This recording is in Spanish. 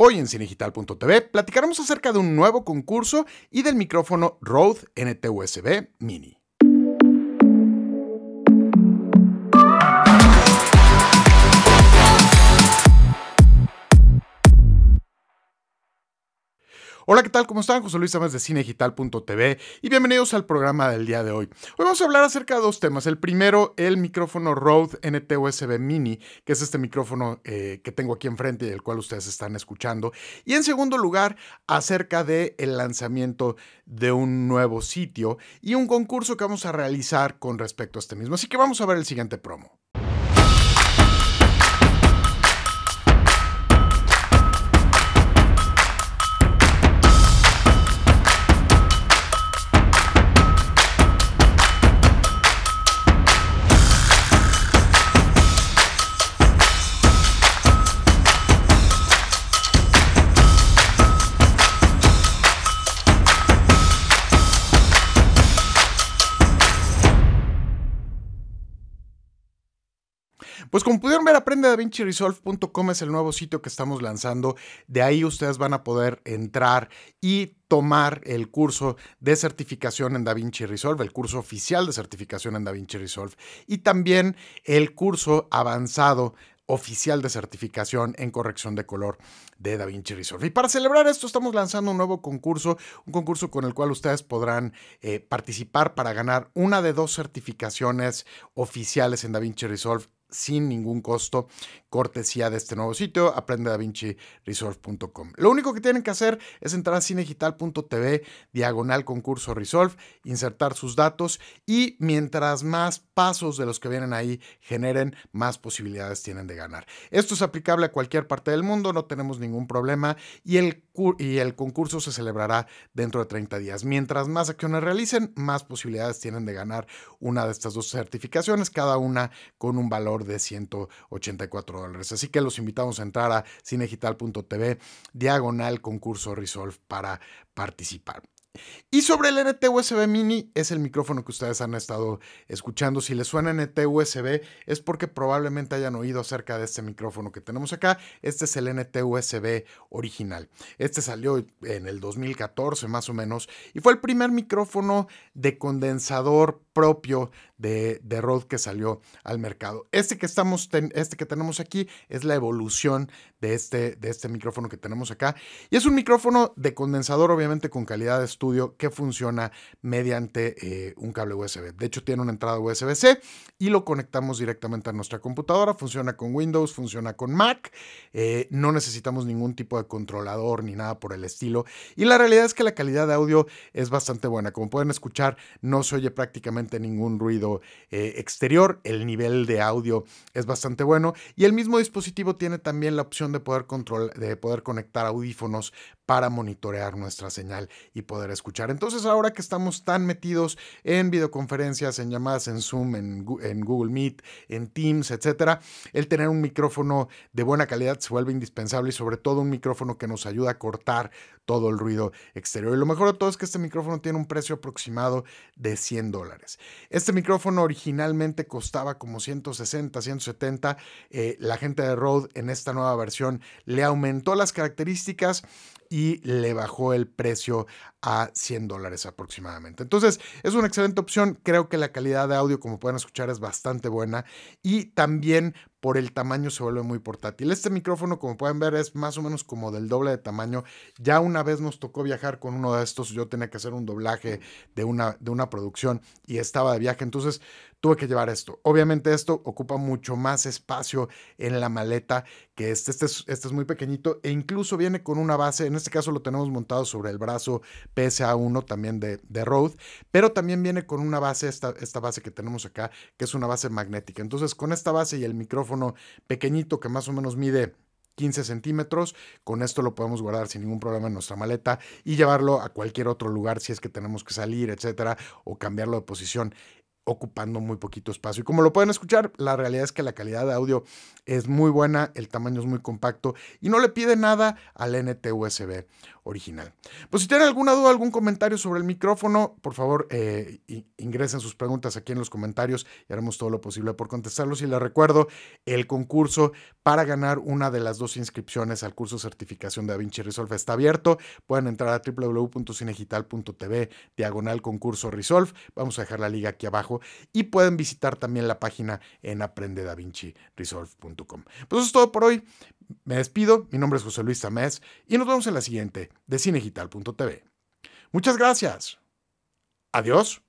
Hoy en cinegital.tv platicaremos acerca de un nuevo concurso y del micrófono Rode NT-USB Mini. Hola, ¿qué tal? ¿Cómo están? José Luis Amas de Cinedigital.tv y bienvenidos al programa del día de hoy. Hoy vamos a hablar acerca de dos temas. El primero, el micrófono Rode NT-USB Mini, que es este micrófono eh, que tengo aquí enfrente y del cual ustedes están escuchando. Y en segundo lugar, acerca del el lanzamiento de un nuevo sitio y un concurso que vamos a realizar con respecto a este mismo. Así que vamos a ver el siguiente promo. Pues como pudieron ver, aprende DaVinciResolve.com es el nuevo sitio que estamos lanzando. De ahí ustedes van a poder entrar y tomar el curso de certificación en DaVinci Resolve, el curso oficial de certificación en DaVinci Resolve y también el curso avanzado oficial de certificación en corrección de color de DaVinci Resolve. Y para celebrar esto estamos lanzando un nuevo concurso, un concurso con el cual ustedes podrán eh, participar para ganar una de dos certificaciones oficiales en DaVinci Resolve sin ningún costo, cortesía de este nuevo sitio, aprendedavinciresolve.com. Lo único que tienen que hacer es entrar a cinegital.tv, diagonal concurso Resolve, insertar sus datos y mientras más pasos de los que vienen ahí generen, más posibilidades tienen de ganar. Esto es aplicable a cualquier parte del mundo, no tenemos ningún problema y el y el concurso se celebrará dentro de 30 días. Mientras más acciones realicen, más posibilidades tienen de ganar una de estas dos certificaciones, cada una con un valor de 184 dólares. Así que los invitamos a entrar a cinegital.tv diagonal concurso Resolve para participar. Y sobre el NT USB mini es el micrófono que ustedes han estado escuchando. Si les suena NT USB es porque probablemente hayan oído acerca de este micrófono que tenemos acá. Este es el NT USB original. Este salió en el 2014 más o menos y fue el primer micrófono de condensador propio de, de Rode que salió al mercado. Este que, estamos este que tenemos aquí es la evolución de este, de este micrófono que tenemos acá. Y es un micrófono de condensador, obviamente con calidad de estudio, que funciona mediante eh, un cable USB. De hecho, tiene una entrada USB-C y lo conectamos directamente a nuestra computadora. Funciona con Windows, funciona con Mac. Eh, no necesitamos ningún tipo de controlador ni nada por el estilo. Y la realidad es que la calidad de audio es bastante buena. Como pueden escuchar, no se oye prácticamente ningún ruido eh, exterior, el nivel de audio es bastante bueno y el mismo dispositivo tiene también la opción de poder, de poder conectar audífonos para monitorear nuestra señal y poder escuchar. Entonces ahora que estamos tan metidos en videoconferencias, en llamadas en Zoom, en, en Google Meet, en Teams, etcétera, el tener un micrófono de buena calidad se vuelve indispensable y sobre todo un micrófono que nos ayuda a cortar todo el ruido exterior. Y lo mejor de todo es que este micrófono tiene un precio aproximado de 100 dólares. Este micrófono originalmente costaba como 160, 170. Eh, la gente de Rode en esta nueva versión le aumentó las características y le bajó el precio a 100 dólares aproximadamente. Entonces es una excelente opción, creo que la calidad de audio como pueden escuchar es bastante buena y también por el tamaño se vuelve muy portátil. Este micrófono como pueden ver es más o menos como del doble de tamaño. Ya una vez nos tocó viajar con uno de estos, yo tenía que hacer un doblaje de una, de una producción y estaba de viaje, entonces tuve que llevar esto. Obviamente esto ocupa mucho más espacio en la maleta que este. Este, este es, muy pequeñito e incluso viene con una base. En este caso lo tenemos montado sobre el brazo PSA1 también de, de Rode, pero también viene con una base, esta, esta base que tenemos acá, que es una base magnética. Entonces con esta base y el micrófono pequeñito que más o menos mide 15 centímetros. Con esto lo podemos guardar sin ningún problema en nuestra maleta y llevarlo a cualquier otro lugar si es que tenemos que salir, etcétera, o cambiarlo de posición ocupando muy poquito espacio. Y como lo pueden escuchar, la realidad es que la calidad de audio es muy buena, el tamaño es muy compacto y no le pide nada al NTUSB original. Pues si tienen alguna duda, algún comentario sobre el micrófono, por favor eh, ingresen sus preguntas aquí en los comentarios y haremos todo lo posible por contestarlos. Y les recuerdo el concurso para ganar una de las dos inscripciones al curso certificación de DaVinci Resolve está abierto. Pueden entrar a www.cinegital.tv diagonal concurso Resolve. Vamos a dejar la liga aquí abajo y pueden visitar también la página en aprendedavinciresolve.com. Pues eso es todo por hoy. Me despido, mi nombre es José Luis Tamés y nos vemos en la siguiente de cinegital.tv. Muchas gracias. Adiós.